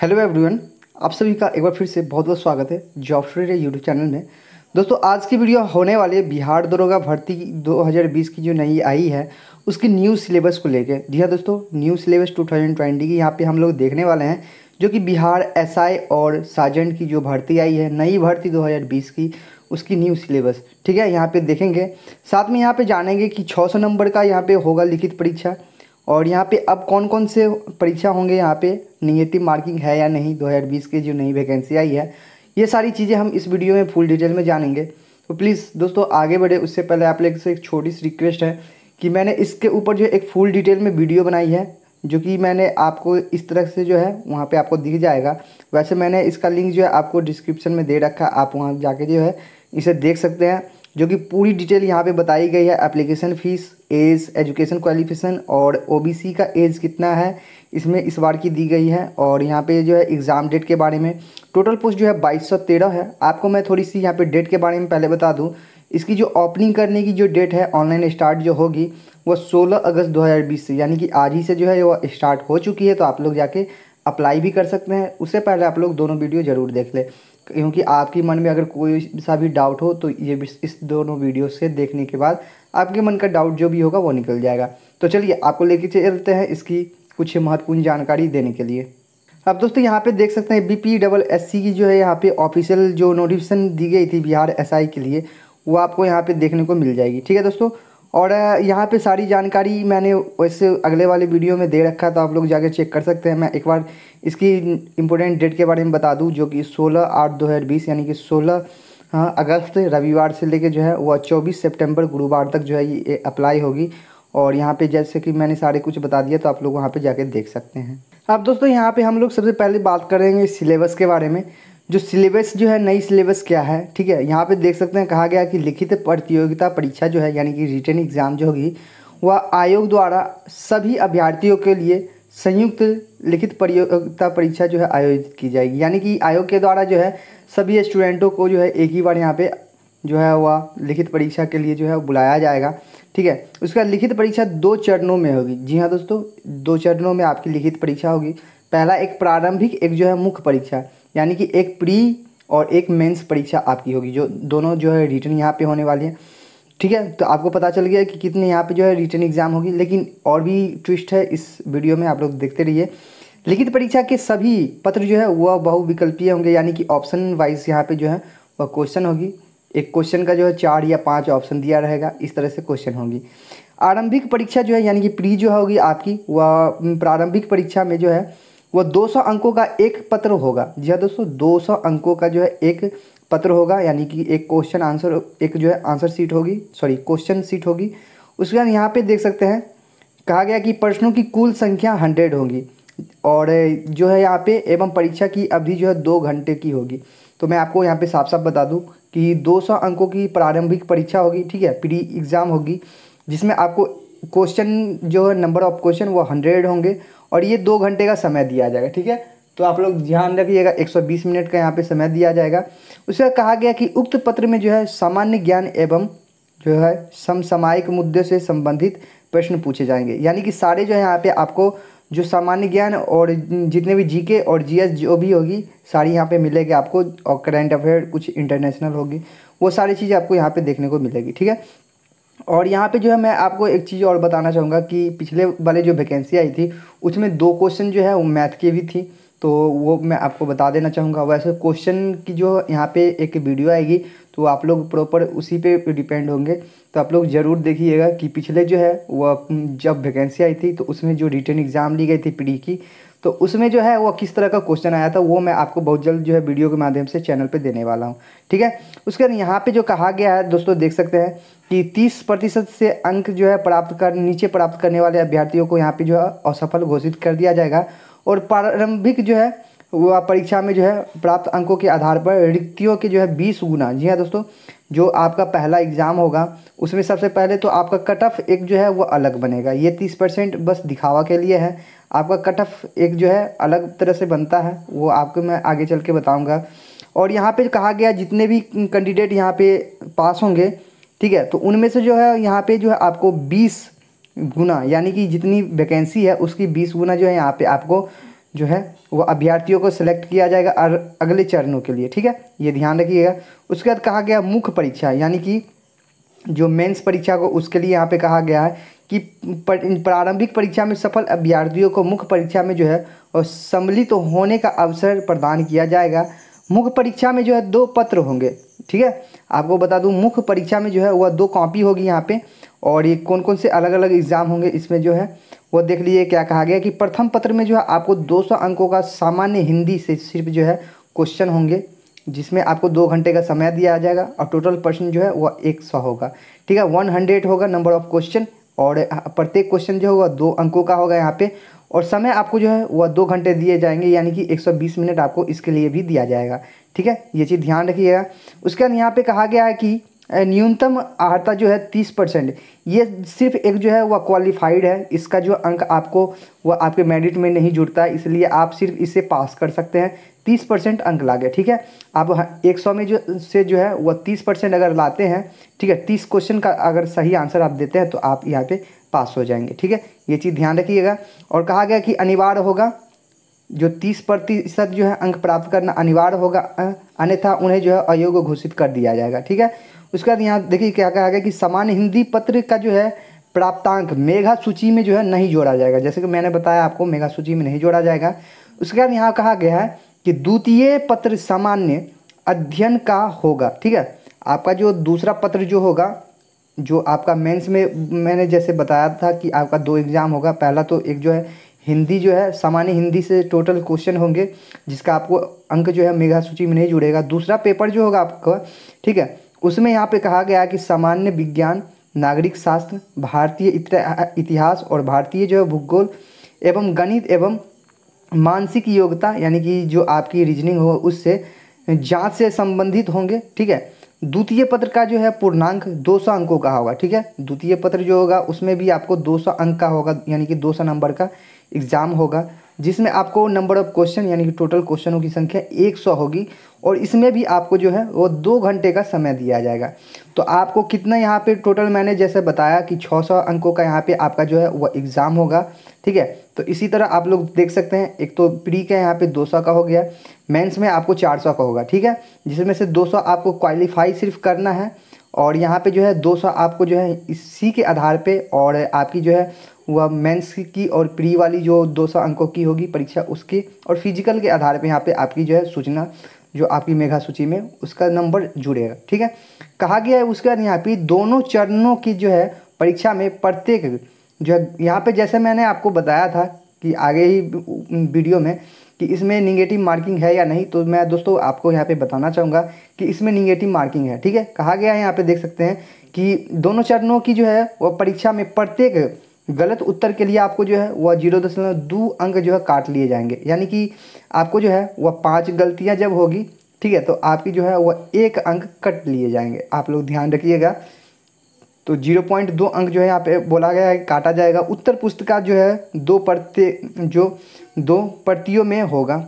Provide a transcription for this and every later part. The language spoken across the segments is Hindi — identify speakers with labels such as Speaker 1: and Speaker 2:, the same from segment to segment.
Speaker 1: हेलो एवरीवन आप सभी का एक बार फिर से बहुत बहुत स्वागत है जॉब स्टोरी यूट्यूब चैनल में दोस्तों आज की वीडियो होने वाली है बिहार दरोगा भर्ती 2020 की जो नई आई है उसकी न्यू सिलेबस को लेकर जी हाँ दोस्तों न्यू सिलेबस 2020 की यहाँ पे हम लोग देखने वाले हैं जो कि बिहार एसआई और साजेंट की जो भर्ती आई है नई भर्ती दो की उसकी न्यू सिलेबस ठीक है यहाँ पर देखेंगे साथ में यहाँ पर जानेंगे कि छः नंबर का यहाँ पर होगा लिखित परीक्षा और यहाँ पे अब कौन कौन से परीक्षा होंगे यहाँ पे निगेटिव मार्किंग है या नहीं 2020 के जो नई वैकेंसी आई है ये सारी चीज़ें हम इस वीडियो में फुल डिटेल में जानेंगे तो प्लीज़ दोस्तों आगे बढ़े उससे पहले आप लोग से एक छोटी सी रिक्वेस्ट है कि मैंने इसके ऊपर जो एक फुल डिटेल में वीडियो बनाई है जो कि मैंने आपको इस तरह से जो है वहाँ पर आपको दिख जाएगा वैसे मैंने इसका लिंक जो है आपको डिस्क्रिप्शन में दे रखा आप वहाँ जाके जो है इसे देख सकते हैं जो कि पूरी डिटेल यहाँ पे बताई गई है application fees age education qualification और ओबीसी का एज कितना है इसमें इस बार की दी गई है और यहाँ पे जो है एग्ज़ाम डेट के बारे में टोटल पोस्ट जो है बाईस सौ तेरह है आपको मैं थोड़ी सी यहाँ पे डेट के बारे में पहले बता दूँ इसकी जो ओपनिंग करने की जो डेट है ऑनलाइन स्टार्ट जो होगी वो सोलह अगस्त दो हज़ार बीस से यानी कि आज ही से जो है वो स्टार्ट हो चुकी है तो आप लोग जाके अप्लाई भी कर सकते हैं उससे पहले आप लोग दोनों वीडियो ज़रूर देख लें क्योंकि आपके मन में अगर कोई सा भी डाउट हो तो ये इस दोनों वीडियो से देखने के बाद आपके मन का डाउट जो भी होगा वो निकल जाएगा तो चलिए आपको लेके चलते हैं इसकी कुछ महत्वपूर्ण जानकारी देने के लिए अब दोस्तों यहाँ पे देख सकते हैं B P double S C की जो है यहाँ पे ऑफिशियल जो नोटिफिकेशन दी गई थी बिहार एस के लिए वो आपको यहाँ पे देखने को मिल जाएगी ठीक है दोस्तों और यहाँ पे सारी जानकारी मैंने वैसे अगले वाले वीडियो में दे रखा था तो आप लोग जाके चेक कर सकते हैं मैं एक बार इसकी इम्पोर्टेंट डेट के बारे में बता दूँ जो कि सोलह आठ दो हज़ार बीस यानी कि सोलह हाँ अगस्त रविवार से लेके जो है वह चौबीस सितंबर गुरुवार तक जो है ये अप्लाई होगी और यहाँ पे जैसे कि मैंने सारे कुछ बता दिया तो आप लोग वहाँ पे जाके देख सकते हैं अब दोस्तों यहाँ पे हम लोग सबसे पहले बात करेंगे सिलेबस के बारे में जो सिलेबस जो है नई सिलेबस क्या है ठीक है यहाँ पे देख सकते हैं कहा गया कि लिखित प्रतियोगिता परीक्षा जो है यानी कि रिटर्न एग्ज़ाम जो होगी वह आयोग द्वारा सभी अभ्यर्थियों के लिए संयुक्त लिखित प्रतियोगिता परीक्षा जो है आयोजित की जाएगी यानी कि आयोग के द्वारा जो है सभी स्टूडेंटों को जो है एक ही बार यहाँ पे जो है वह लिखित परीक्षा के लिए जो है बुलाया जाएगा ठीक है उसका लिखित परीक्षा दो चरणों में होगी जी हाँ दोस्तों दो चरणों में आपकी लिखित परीक्षा होगी पहला एक प्रारंभिक एक जो है मुख्य परीक्षा यानी कि एक प्री और एक मेंस परीक्षा आपकी होगी जो दोनों जो है रिटर्न यहाँ पे होने वाली है ठीक है तो आपको पता चल गया कि कितने यहाँ पे जो है रिटर्न एग्ज़ाम होगी लेकिन और भी ट्विस्ट है इस वीडियो में आप लोग देखते रहिए लिखित परीक्षा के सभी पत्र जो है वह बहुविकल्पीय होंगे यानी कि ऑप्शन वाइज यहाँ पे जो है वह क्वेश्चन होगी एक क्वेश्चन का जो है चार या पाँच ऑप्शन दिया रहेगा इस तरह से क्वेश्चन होगी आरंभिक परीक्षा जो है यानी कि प्री जो होगी आपकी वह प्रारंभिक परीक्षा में जो है वह 200 अंकों का एक पत्र होगा जी हाँ दोस्तों 200 अंकों का जो है एक पत्र होगा यानी कि एक क्वेश्चन आंसर एक जो है आंसर सीट होगी सॉरी क्वेश्चन सीट होगी उसके बाद यहाँ पे देख सकते हैं कहा गया कि प्रश्नों की कुल संख्या हंड्रेड होगी और जो है यहाँ पे एवं परीक्षा की अवधि जो है दो घंटे की होगी तो मैं आपको यहाँ पे साफ साफ बता दूँ कि दो अंकों की प्रारंभिक परीक्षा होगी ठीक है प्री एग्ज़ाम होगी जिसमें आपको क्वेश्चन जो है नंबर ऑफ क्वेश्चन वो हंड्रेड होंगे और ये दो घंटे का समय दिया जाएगा ठीक है तो आप लोग ध्यान रखिएगा 120 मिनट का यहाँ पे समय दिया जाएगा उसका कहा गया कि उक्त पत्र में जो है सामान्य ज्ञान एवं जो है समसामायिक मुद्दे से संबंधित प्रश्न पूछे जाएंगे यानी कि सारे जो है यहाँ पे आपको जो सामान्य ज्ञान और जितने भी जीके और जीएस जो भी होगी सारी यहाँ पे मिलेगी आपको और करंट अफेयर कुछ इंटरनेशनल होगी वो सारी चीज़ें आपको यहाँ पे देखने को मिलेगी ठीक है और यहाँ पे जो है मैं आपको एक चीज़ और बताना चाहूँगा कि पिछले वाले जो वैकेंसी आई थी उसमें दो क्वेश्चन जो है वो मैथ के भी थी तो वो मैं आपको बता देना चाहूँगा वैसे क्वेश्चन की जो यहाँ पे एक वीडियो आएगी तो आप लोग प्रॉपर उसी पे डिपेंड होंगे तो आप लोग ज़रूर देखिएगा कि पिछले जो है वह जब वैकेंसी आई थी तो उसमें जो रिटर्न एग्ज़ाम ली गई थी पी e की तो उसमें जो है वो किस तरह का क्वेश्चन आया था वो मैं आपको बहुत जल्द जो है वीडियो के माध्यम से चैनल पर देने वाला हूँ ठीक है उसके बाद यहाँ पर जो कहा गया है दोस्तों देख सकते हैं कि 30 प्रतिशत से अंक जो है प्राप्त कर नीचे प्राप्त करने वाले अभ्यर्थियों को यहाँ पे जो है असफल घोषित कर दिया जाएगा और प्रारंभिक जो है वह परीक्षा में जो है प्राप्त अंकों के आधार पर रिक्तियों के जो है बीस गुना जी हाँ दोस्तों जो आपका पहला एग्ज़ाम होगा उसमें सबसे पहले तो आपका कट ऑफ एक जो है वो अलग बनेगा ये तीस परसेंट बस दिखावा के लिए है आपका कट ऑफ एक जो है अलग तरह से बनता है वो आपको मैं आगे चल के बताऊँगा और यहाँ पे कहा गया जितने भी कैंडिडेट यहाँ पे पास होंगे ठीक है तो उनमें से जो है यहाँ पे जो है आपको बीस गुना यानी कि जितनी वैकेंसी है उसकी बीस गुना जो है यहाँ पे आपको जो है वो अभ्यर्थियों को सिलेक्ट किया जाएगा और अगले चरणों के लिए ठीक है ये ध्यान रखिएगा उसके बाद कहा गया मुख्य परीक्षा यानी कि जो मेंस परीक्षा को उसके लिए यहाँ पे कहा गया है कि प्रारंभिक परीक्षा में सफल अभ्यर्थियों को मुख्य परीक्षा में जो है सम्मिलित तो होने का अवसर प्रदान किया जाएगा मुख्य परीक्षा में जो है दो पत्र होंगे ठीक है आपको बता दूं मुख्य परीक्षा में जो है वह दो कॉपी होगी यहाँ पे और ये कौन कौन से अलग अलग एग्ज़ाम होंगे इसमें जो है वो देख लीजिए क्या कहा गया कि प्रथम पत्र में जो है आपको 200 अंकों का सामान्य हिंदी से सिर्फ जो है क्वेश्चन होंगे जिसमें आपको दो घंटे का समय दिया जाएगा और टोटल प्रश्न जो है वह एक सौ होगा ठीक है वन हंड्रेड होगा नंबर ऑफ क्वेश्चन और प्रत्येक क्वेश्चन जो होगा दो अंकों का होगा यहाँ पे और समय आपको जो है वह दो घंटे दिए जाएंगे यानी कि 120 मिनट आपको इसके लिए भी दिया जाएगा ठीक है ये चीज़ ध्यान रखिएगा उसके बाद यहाँ पे कहा गया है कि न्यूनतम आहता जो है तीस परसेंट ये सिर्फ एक जो है वह क्वालिफाइड है इसका जो अंक आपको वह आपके मेरिट में नहीं जुड़ता है इसलिए आप सिर्फ इसे पास कर सकते हैं तीस परसेंट अंक ला गया ठीक है आप एक सौ में जो से जो है वह तीस परसेंट अगर लाते हैं ठीक है तीस क्वेश्चन का अगर सही आंसर आप देते हैं तो आप यहाँ पर पास हो जाएंगे ठीक है ये चीज़ ध्यान रखिएगा और कहा गया कि अनिवार्य होगा जो तीस प्रतिशत जो है अंक प्राप्त करना अनिवार्य होगा अन्यथा उन्हें जो है अयोग्य घोषित कर दिया जाएगा ठीक है उसके बाद यहाँ देखिए क्या कहा गया कि सामान्य हिंदी पत्र का जो है प्राप्तांक मेघा सूची में जो है नहीं जोड़ा जाएगा जैसे कि मैंने बताया आपको मेघा सूची में नहीं जोड़ा जाएगा उसके बाद यहाँ कहा गया है कि द्वितीय पत्र सामान्य अध्ययन का होगा ठीक है आपका जो दूसरा पत्र जो होगा जो आपका मेंस में मैंने जैसे बताया था कि आपका दो एग्ज़ाम होगा पहला तो एक जो है हिंदी जो है सामान्य हिंदी से टोटल क्वेश्चन होंगे जिसका आपको अंक जो है मेघा सूची में नहीं जुड़ेगा दूसरा पेपर जो होगा आपका ठीक है उसमें यहाँ पे कहा गया कि सामान्य विज्ञान नागरिक शास्त्र भारतीय इतिहास और भारतीय जो है भूगोल एवं गणित एवं मानसिक योग्यता यानी कि जो आपकी रीजनिंग हो उससे जांच से संबंधित होंगे ठीक है द्वितीय पत्र का जो है पूर्णांक 200 अंकों का होगा ठीक है द्वितीय पत्र जो होगा उसमें भी आपको 200 अंक का होगा यानी कि 200 नंबर का एग्ज़ाम होगा जिसमें आपको नंबर ऑफ क्वेश्चन यानी कि टोटल क्वेश्चनों की संख्या एक सौ होगी और इसमें भी आपको जो है वो दो घंटे का समय दिया जाएगा तो आपको कितना यहाँ पे टोटल मैंने जैसे बताया कि 600 अंकों का यहाँ पे आपका जो है वह एग्ज़ाम होगा ठीक है तो इसी तरह आप लोग देख सकते हैं एक तो प्री का यहाँ पे 200 का हो गया मेंस में आपको 400 का होगा ठीक है जिसमें से 200 आपको क्वालिफाई सिर्फ करना है और यहाँ पे जो है 200 आपको जो है इसी के आधार पे और आपकी जो है वह मेंस की और प्री वाली जो 200 अंकों की होगी परीक्षा उसकी और फिजिकल के आधार पे यहाँ पे आपकी जो है सूचना जो आपकी मेघा सूची में उसका नंबर जुड़ेगा ठीक है कहा गया है उसके बाद यहाँ पे दोनों चरणों की जो है परीक्षा में प्रत्येक जो है यहाँ पर जैसे मैंने आपको बताया था कि आगे ही वीडियो में कि इसमें निगेटिव मार्किंग है या नहीं तो मैं दोस्तों आपको यहाँ पे बताना चाहूँगा कि इसमें निगेटिव मार्किंग है ठीक है कहा गया है यहाँ पे देख सकते हैं कि दोनों चरणों की जो है वह परीक्षा में प्रत्येक गलत उत्तर के लिए आपको जो है वह जीरो दशमलव दो अंक जो है काट लिए जाएंगे यानी कि आपको जो है वह पाँच गलतियाँ जब होगी ठीक है तो आपकी जो है वह एक अंक कट लिए जाएंगे आप लोग ध्यान रखिएगा तो जीरो पॉइंट दो अंक जो है यहाँ पे बोला गया है काटा जाएगा उत्तर पुस्तिका जो है दो प्रत्ये जो दो प्रतियों में होगा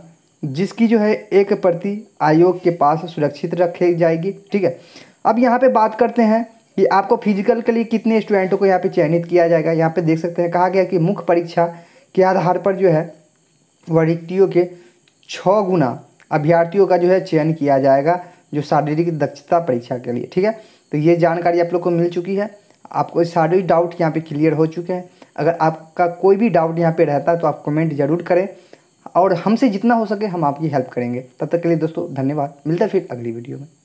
Speaker 1: जिसकी जो है एक प्रति आयोग के पास सुरक्षित रखी जाएगी ठीक है अब यहाँ पे बात करते हैं कि आपको फिजिकल के लिए कितने स्टूडेंटों को यहाँ पे चयनित किया जाएगा यहाँ पे देख सकते हैं कहा गया कि मुख्य परीक्षा के आधार पर जो है वरिष्ठियों के छः गुना अभ्यर्थियों का जो है चयन किया जाएगा जो शारीरिक दक्षता परीक्षा के लिए ठीक है तो ये जानकारी आप लोग को मिल चुकी है आपको सारे डाउट यहाँ पे क्लियर हो चुके हैं अगर आपका कोई भी डाउट यहाँ पे रहता है तो आप कमेंट जरूर करें और हमसे जितना हो सके हम आपकी हेल्प करेंगे तब तक के लिए दोस्तों धन्यवाद मिलते हैं फिर अगली वीडियो में